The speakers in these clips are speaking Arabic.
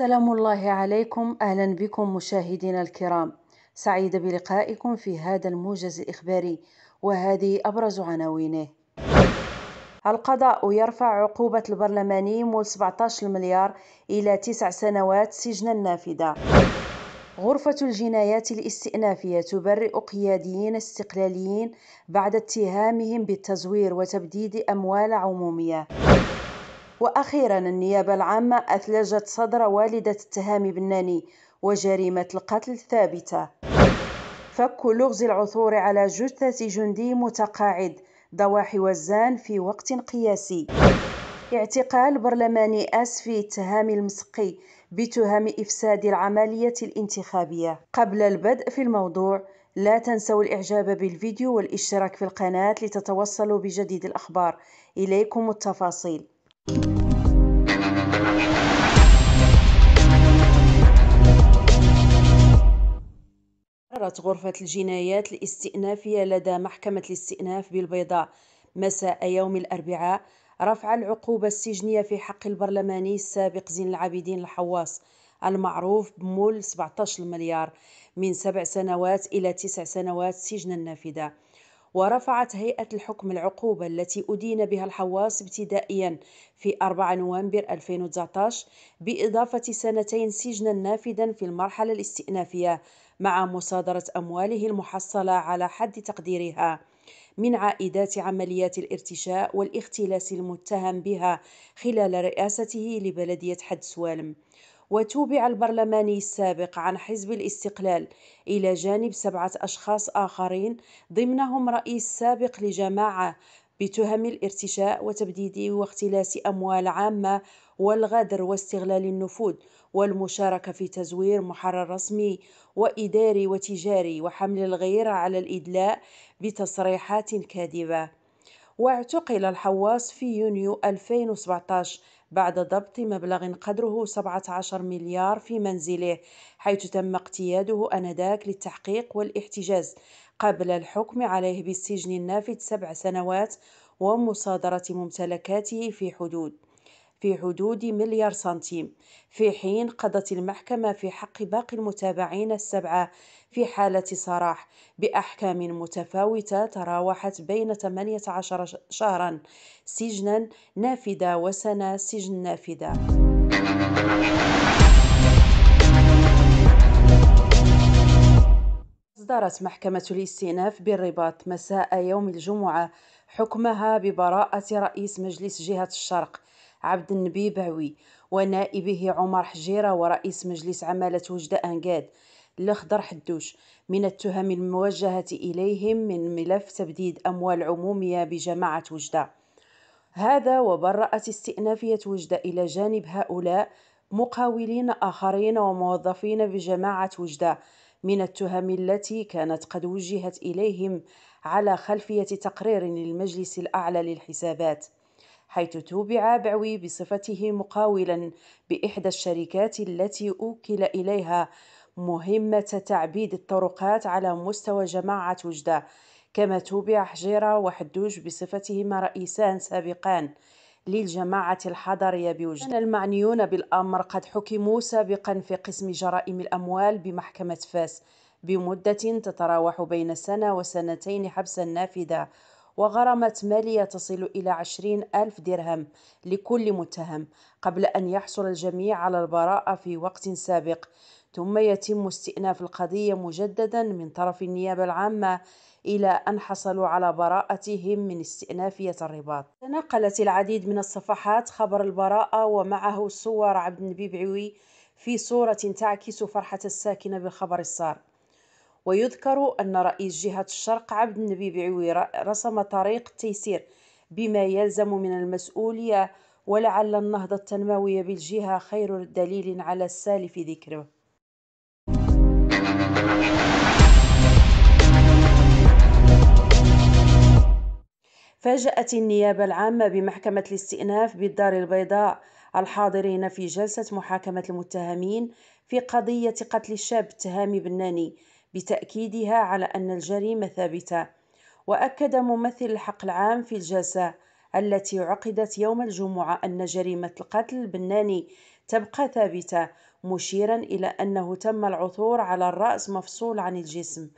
السلام الله عليكم اهلا بكم مشاهدينا الكرام سعيد بلقائكم في هذا الموجز الاخباري وهذه ابرز عناوينه القضاء يرفع عقوبة البرلماني مول 17 مليار إلى تسع سنوات سجن النافذة غرفة الجنايات الاستئنافية تبرئ قياديين استقلاليين بعد اتهامهم بالتزوير وتبديد أموال عمومية وأخيرا النيابة العامة أثلجت صدر والدة التهامي بناني وجريمة القتل الثابتة فك لغز العثور على جثة جندي متقاعد ضواحي وزان في وقت قياسي اعتقال برلماني أسفي التهامي المسقي بتهم إفساد العملية الانتخابية قبل البدء في الموضوع لا تنسوا الإعجاب بالفيديو والاشتراك في القناة لتتوصلوا بجديد الأخبار إليكم التفاصيل أقرت غرفة الجنايات الاستئنافية لدى محكمة الاستئناف بالبيضاء مساء يوم الأربعاء رفع العقوبة السجنية في حق البرلماني السابق زين العابدين الحواس المعروف بمول 17 مليار من سبع سنوات إلى تسع سنوات سجنا النافذة ورفعت هيئة الحكم العقوبة التي أدين بها الحواس ابتدائيا في 4 نوفمبر 2019 بإضافة سنتين سجنا نافذا في المرحلة الاستئنافية مع مصادرة أمواله المحصلة على حد تقديرها من عائدات عمليات الارتشاء والاختلاس المتهم بها خلال رئاسته لبلدية حد سوالم وتوبع البرلماني السابق عن حزب الاستقلال إلى جانب سبعة أشخاص آخرين ضمنهم رئيس سابق لجماعة بتهم الارتشاء وتبديد واختلاس أموال عامة والغدر واستغلال النفوذ والمشاركة في تزوير محرر رسمي وإداري وتجاري وحمل الغير على الإدلاء بتصريحات كاذبة واعتقل الحواس في يونيو 2017 بعد ضبط مبلغ قدره 17 مليار في منزله حيث تم اقتياده انذاك للتحقيق والاحتجاز قبل الحكم عليه بالسجن النافذ سبع سنوات ومصادرة ممتلكاته في حدود في حدود مليار سنتيم في حين قضت المحكمة في حق باقي المتابعين السبعة في حالة صراح بأحكام متفاوتة تراوحت بين 18 شهرا سجنا نافذة وسنة سجن نافذة أصدرت محكمة الاستئناف بالرباط مساء يوم الجمعة حكمها ببراءة رئيس مجلس جهة الشرق عبد النبي بعوي ونائبه عمر حجيرة ورئيس مجلس عمالة وجدة أنقاد الأخضر حدوش من التهم الموجهة إليهم من ملف تبديد أموال عمومية بجماعة وجدة هذا وبرأت استئنافية وجدة إلى جانب هؤلاء مقاولين آخرين وموظفين بجماعة وجدة من التهم التي كانت قد وجهت إليهم على خلفية تقرير للمجلس الأعلى للحسابات حيث توبع بعوي بصفته مقاولا بإحدى الشركات التي أوكل إليها مهمة تعبيد الطرقات على مستوى جماعة وجدة كما توبع حجيرة وحدوج بصفتهما رئيسان سابقان للجماعة الحضرية بوجدان المعنيون بالأمر قد حكموا سابقا في قسم جرائم الأموال بمحكمة فاس بمدة تتراوح بين سنة وسنتين حبس نافذة وغرامة مالية تصل إلى عشرين ألف درهم لكل متهم قبل أن يحصل الجميع على البراءة في وقت سابق ثم يتم استئناف القضية مجددا من طرف النيابة العامة إلى أن حصلوا على براءتهم من استئنافية الرباط تنقلت العديد من الصفحات خبر البراءة ومعه صور عبد النبي بعوي في صورة تعكس فرحة الساكنة بالخبر السار ويذكر أن رئيس جهة الشرق عبد النبي بعوي رسم طريق التيسير بما يلزم من المسؤولية ولعل النهضة التنموية بالجهة خير دليل على السالف ذكره فاجأت النيابة العامة بمحكمة الاستئناف بالدار البيضاء الحاضرين في جلسة محاكمة المتهمين في قضية قتل الشاب التهامي بناني بتأكيدها على أن الجريمة ثابتة وأكد ممثل الحق العام في الجلسة التي عقدت يوم الجمعة أن جريمة القتل بناني تبقى ثابتة مشيرا إلى أنه تم العثور على الرأس مفصول عن الجسم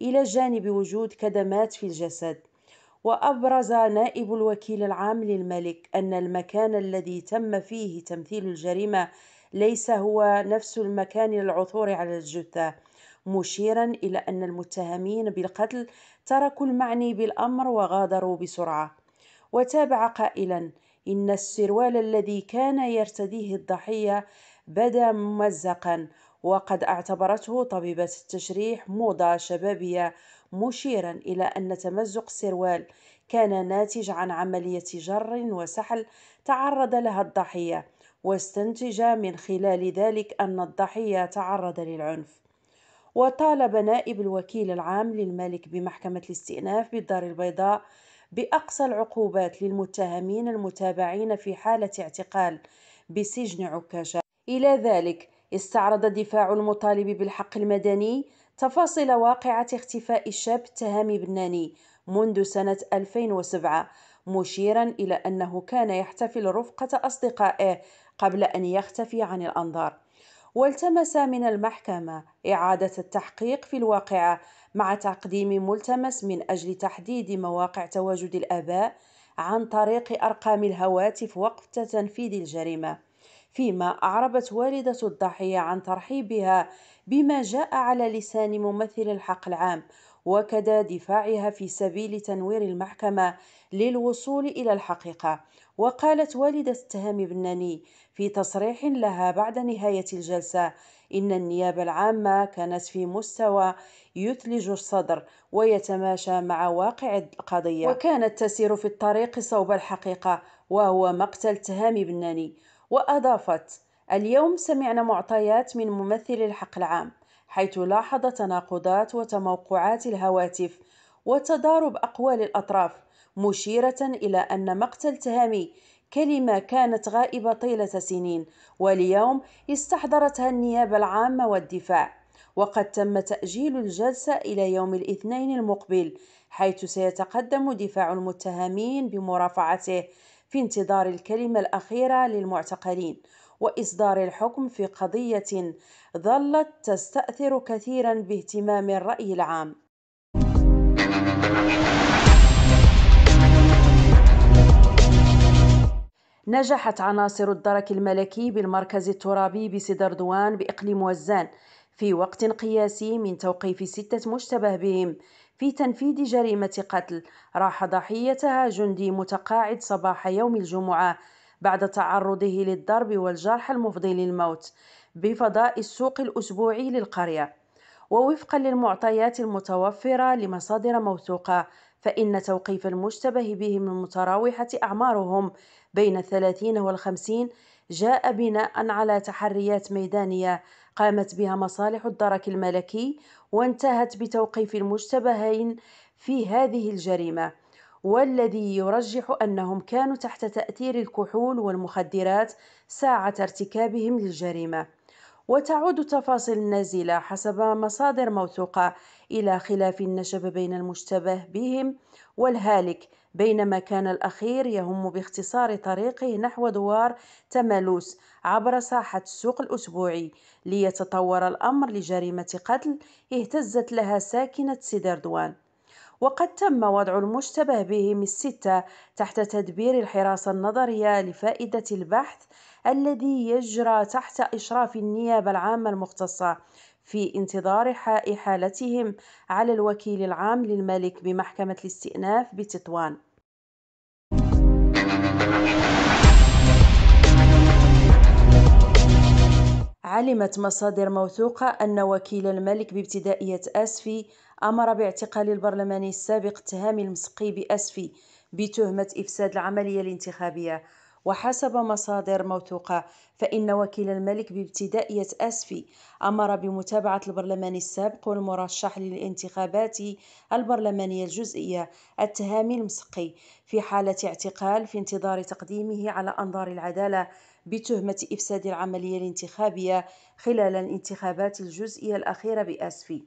إلى جانب وجود كدمات في الجسد وأبرز نائب الوكيل العام للملك أن المكان الذي تم فيه تمثيل الجريمة ليس هو نفس المكان للعثور على الجثة مشيرا إلى أن المتهمين بالقتل تركوا المعني بالأمر وغادروا بسرعة وتابع قائلا إن السروال الذي كان يرتديه الضحية بدا ممزقا وقد اعتبرته طبيبة التشريح موضة شبابية مشيرا إلى أن تمزق السروال كان ناتج عن عملية جر وسحل تعرض لها الضحية واستنتج من خلال ذلك أن الضحية تعرض للعنف وطالب نائب الوكيل العام للملك بمحكمة الاستئناف بالدار البيضاء بأقصى العقوبات للمتهمين المتابعين في حالة اعتقال بسجن عكاشة إلى ذلك استعرض دفاع المطالب بالحق المدني تفاصيل واقعة اختفاء الشاب تهامي بناني منذ سنة 2007 مشيرا إلى أنه كان يحتفل رفقة أصدقائه قبل أن يختفي عن الأنظار والتمس من المحكمة إعادة التحقيق في الواقعة مع تقديم ملتمس من أجل تحديد مواقع تواجد الآباء عن طريق أرقام الهواتف وقت تنفيذ الجريمة فيما أعربت والدة الضحية عن ترحيبها بما جاء على لسان ممثل الحق العام وكذا دفاعها في سبيل تنوير المحكمة للوصول إلى الحقيقة وقالت والدة التهامي بناني في تصريح لها بعد نهاية الجلسة إن النيابة العامة كانت في مستوى يثلج الصدر ويتماشى مع واقع القضية وكانت تسير في الطريق صوب الحقيقة وهو مقتل تهامي بناني وأضافت اليوم سمعنا معطيات من ممثل الحق العام حيث لاحظ تناقضات وتموقعات الهواتف وتضارب أقوال الأطراف مشيرة إلى أن مقتل تهامي كلمة كانت غائبة طيلة سنين واليوم استحضرتها النيابة العامة والدفاع وقد تم تأجيل الجلسة إلى يوم الاثنين المقبل حيث سيتقدم دفاع المتهمين بمرافعته في انتظار الكلمة الأخيرة للمعتقلين وإصدار الحكم في قضية ظلت تستأثر كثيرا باهتمام الرأي العام نجحت عناصر الدرك الملكي بالمركز الترابي بسدردوان بإقليم وزان في وقت قياسي من توقيف ستة مشتبه بهم في تنفيذ جريمة قتل راح ضحيتها جندي متقاعد صباح يوم الجمعة بعد تعرضه للضرب والجرح المفضي للموت بفضاء السوق الأسبوعي للقرية ووفقا للمعطيات المتوفرة لمصادر موثوقة فإن توقيف المشتبه به من متراوحة أعمارهم بين الثلاثين والخمسين جاء بناء على تحريات ميدانية قامت بها مصالح الدرك الملكي وانتهت بتوقيف المشتبهين في هذه الجريمة والذي يرجح أنهم كانوا تحت تأثير الكحول والمخدرات ساعة ارتكابهم للجريمة وتعود تفاصيل النازلة حسب مصادر موثوقة إلى خلاف نشب بين المشتبه بهم والهالك بينما كان الأخير يهم باختصار طريقه نحو دوار تمالوس عبر ساحة السوق الأسبوعي ليتطور الأمر لجريمة قتل اهتزت لها ساكنة سيدردوان وقد تم وضع المشتبه به من الستة تحت تدبير الحراسة النظرية لفائدة البحث الذي يجرى تحت إشراف النيابة العامة المختصة في انتظار إحالتهم على الوكيل العام للملك بمحكمة الاستئناف بتطوان علمت مصادر موثوقة أن وكيل الملك بابتدائية أسفي أمر باعتقال البرلماني السابق تهامي المسقي بأسفي بتهمة إفساد العملية الانتخابية وحسب مصادر موثوقة فإن وكيل الملك بابتدائية أسفي أمر بمتابعة البرلمان السابق والمرشح للانتخابات البرلمانية الجزئية التهامي المسقي في حالة اعتقال في انتظار تقديمه على أنظار العدالة بتهمة إفساد العملية الانتخابية خلال الانتخابات الجزئية الأخيرة بأسفي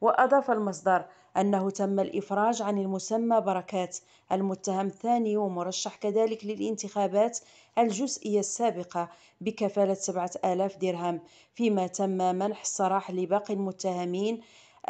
وأضاف المصدر أنه تم الإفراج عن المسمى بركات المتهم الثاني ومرشح كذلك للانتخابات الجزئية السابقة بكفالة 7000 درهم فيما تم منح الصراح لباقي المتهمين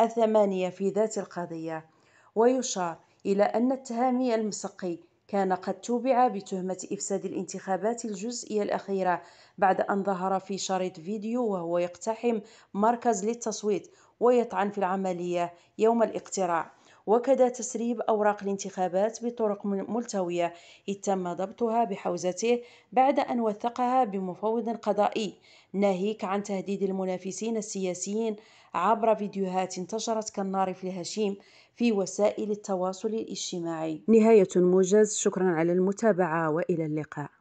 الثمانية في ذات القضية ويشار إلى أن التهامي المسقي كان قد توبع بتهمة إفساد الانتخابات الجزئية الأخيرة بعد أن ظهر في شريط فيديو وهو يقتحم مركز للتصويت ويطعن في العملية يوم الاقتراع وكدى تسريب أوراق الانتخابات بطرق ملتوية إذ تم ضبطها بحوزته بعد أن وثقها بمفوض قضائي ناهيك عن تهديد المنافسين السياسيين عبر فيديوهات انتشرت كالنار في الهشيم في وسائل التواصل الاجتماعي نهاية موجز شكرا على المتابعة وإلى اللقاء